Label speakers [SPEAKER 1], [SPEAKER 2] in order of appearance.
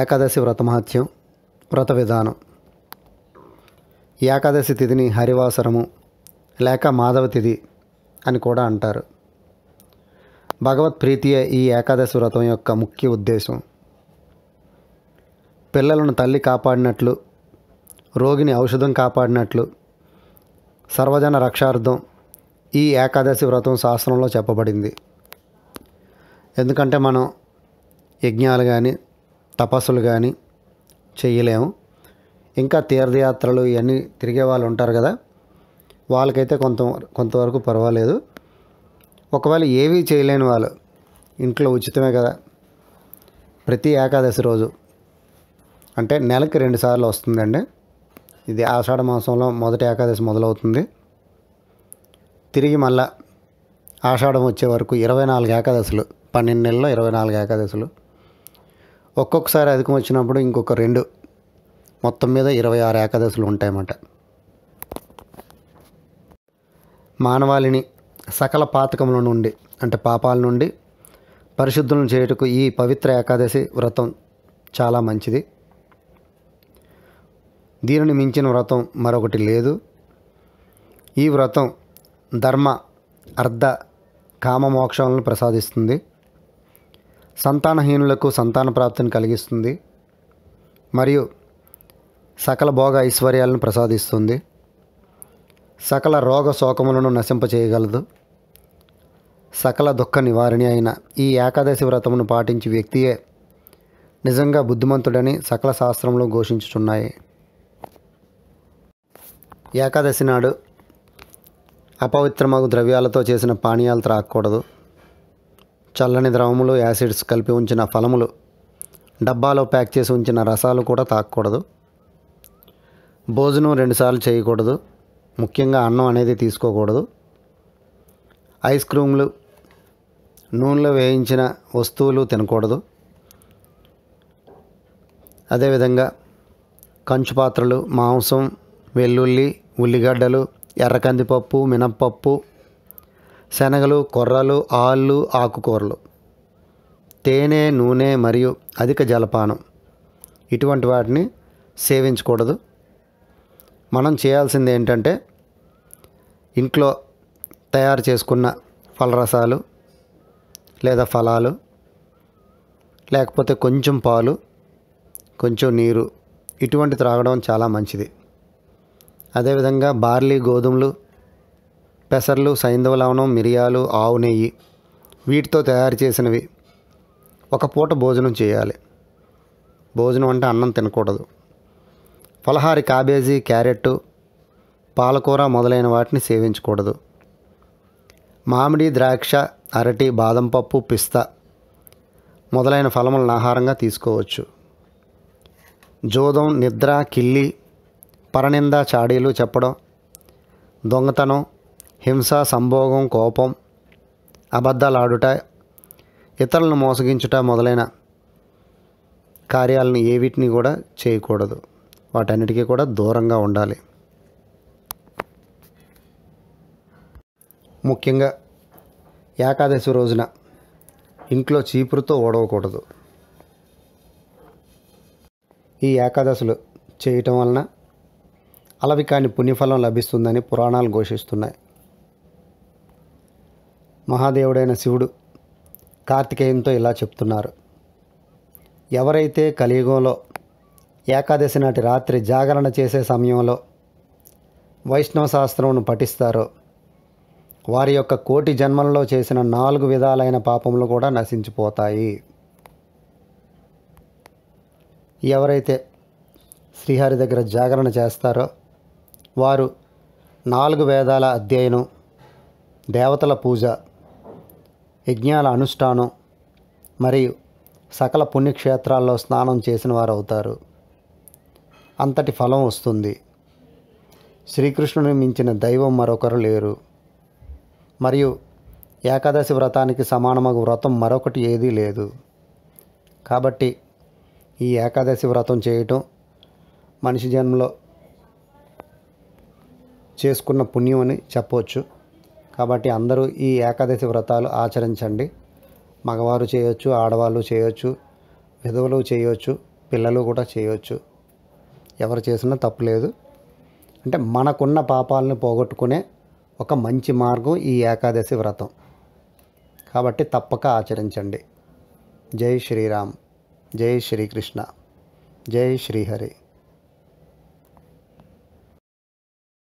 [SPEAKER 1] ఏకాదశి వ్రతమహత్యం వ్రత విధానం ఏకాదశి తిథిని హరివాసరము లేక మాధవ తిథి అని కూడా అంటారు భగవత్ ప్రీతియే ఈ ఏకాదశి వ్రతం యొక్క ముఖ్య ఉద్దేశం పిల్లలను తల్లి కాపాడినట్లు రోగిని ఔషధం కాపాడినట్లు సర్వజన రక్షార్థం ఈ ఏకాదశి వ్రతం శాస్త్రంలో చెప్పబడింది ఎందుకంటే మనం యజ్ఞాలు కానీ తపస్సులు కానీ చేయలేము ఇంకా తీర్థయాత్రలు ఇవన్నీ తిరిగే వాళ్ళు ఉంటారు కదా వాళ్ళకైతే కొంత కొంతవరకు పర్వాలేదు ఒకవేళ ఏవీ చేయలేని వాళ్ళు ఇంట్లో ఉచితమే కదా ప్రతి ఏకాదశి రోజు అంటే నెలకి రెండుసార్లు వస్తుందండి ఇది ఆషాఢ మాసంలో మొదటి ఏకాదశి మొదలవుతుంది తిరిగి మళ్ళా ఆషాఢం వచ్చే వరకు ఇరవై నాలుగు ఏకాదశులు పన్నెండు నెలల్లో ఇరవై నాలుగు ఏకాదశులు ఒక్కొక్కసారి అధికం వచ్చినప్పుడు ఇంకొక రెండు మొత్తం మీద ఇరవై ఆరు ఏకాదశులు ఉంటాయన్నమాట మానవాళిని సకల పాతకముల నుండి అంటే పాపాల నుండి పరిశుద్ధులను చేయుటకు ఈ పవిత్ర ఏకాదశి వ్రతం చాలా మంచిది దీనిని మించిన వ్రతం మరొకటి లేదు ఈ వ్రతం ధర్మ అర్ధ కామమోక్షాలను ప్రసాదిస్తుంది సంతానహీనులకు సంతాన ప్రాప్తిని కలిగిస్తుంది మరియు సకల భోగ ఐశ్వర్యాలను ప్రసాదిస్తుంది సకల రోగ శోకములను నశింపచేయగలదు సకల దుఃఖ నివారణి అయిన ఈ ఏకాదశి వ్రతమును పాటించి వ్యక్తియే నిజంగా బుద్ధిమంతుడని సకల శాస్త్రంలో ఘోషించుచున్నాయి ఏకాదశి నాడు అపవిత్రమగు ద్రవ్యాలతో చేసిన పానీయాలు త్రాగకూడదు చల్లని ద్రవములు యాసిడ్స్ కలిపి ఉంచిన ఫలములు డబ్బాలో ప్యాక్ చేసి ఉంచిన రసాలు కూడా తాకూడదు భోజనం రెండుసార్లు చేయకూడదు ముఖ్యంగా అన్నం అనేది తీసుకోకూడదు ఐస్ క్రీమ్లు నూనెలో వేయించిన వస్తువులు తినకూడదు అదేవిధంగా కంచు పాత్రలు మాంసం వెల్లుల్లి ఉల్లిగడ్డలు ఎర్రకందిపప్పు మినప్పప్పు శనగలు కొర్రలు ఆళ్ళు ఆకుకూరలు తేనె నూనె మరియు అధిక జలపానం ఇటువంటి వాటిని సేవించకూడదు మనం చేయాల్సింది ఏంటంటే ఇంట్లో తయారు చేసుకున్న ఫలరసాలు లేదా ఫలాలు లేకపోతే కొంచెం పాలు కొంచెం నీరు ఇటువంటి త్రాగడం చాలా మంచిది అదేవిధంగా బార్లీ గోధుమలు పెసర్లు సైంధవ లవణం మిరియాలు ఆవు నెయ్యి వీటితో తయారు చేసినవి ఒక పూట భోజనం చేయాలి భోజనం అంటే అన్నం తినకూడదు ఫలహారి కాబేజీ క్యారెట్ పాలకూర మొదలైన వాటిని సేవించకూడదు మామిడి ద్రాక్ష అరటి బాదం పప్పు పిస్తా మొదలైన ఫలములను ఆహారంగా తీసుకోవచ్చు జోదం నిద్ర కిల్లి పరనింద చాడీలు చెప్పడం దొంగతనం హింస సంభోగం కోపం అబద్ధాలాడుట ఇతరులను మోసగించుట మొదలైన కార్యాలను ఏవిటిని కూడా చేయకూడదు వాటన్నిటికీ కూడా దూరంగా ఉండాలి ముఖ్యంగా ఏకాదశి రోజున ఇంట్లో చీపురుతో ఓడవకూడదు ఈ ఏకాదశులు చేయటం వలన అలవికాని పుణ్యఫలం లభిస్తుందని పురాణాలు ఘోషిస్తున్నాయి మహాదేవుడైన శివుడు కార్తికేయంతో ఇలా చెప్తున్నారు ఎవరైతే కలియుగంలో ఏకాదశి నాటి రాత్రి జాగరణ చేసే సమయంలో వైష్ణవ శాస్త్రమును పఠిస్తారో వారి యొక్క కోటి జన్మల్లో చేసిన నాలుగు విధాలైన పాపములు కూడా నశించిపోతాయి ఎవరైతే శ్రీహరి దగ్గర జాగరణ చేస్తారో వారు నాలుగు వేదాల అధ్యయనం దేవతల పూజ యజ్ఞాల అనుష్ఠానం మరియు సకల పుణ్యక్షేత్రాల్లో స్నానం చేసిన వారు అవుతారు అంతటి ఫలం వస్తుంది శ్రీకృష్ణుని మించిన దైవం మరొకరు లేరు మరియు ఏకాదశి వ్రతానికి సమానమగు వ్రతం మరొకటి ఏదీ లేదు కాబట్టి ఈ ఏకాదశి వ్రతం చేయటం మనిషి జన్మలో చేసుకున్న పుణ్యం అని చెప్పవచ్చు కాబట్టి అందరూ ఈ ఏకాదశి వ్రతాలు ఆచరించండి మగవారు చేయొచ్చు ఆడవాళ్ళు చేయొచ్చు విధవులు చేయొచ్చు పిల్లలు కూడా చేయొచ్చు ఎవరు చేసినా తప్పు లేదు అంటే మనకున్న పాపాలను పోగొట్టుకునే ఒక మంచి మార్గం ఈ ఏకాదశి వ్రతం కాబట్టి తప్పక ఆచరించండి జై శ్రీరామ్ జై శ్రీకృష్ణ జై శ్రీహరి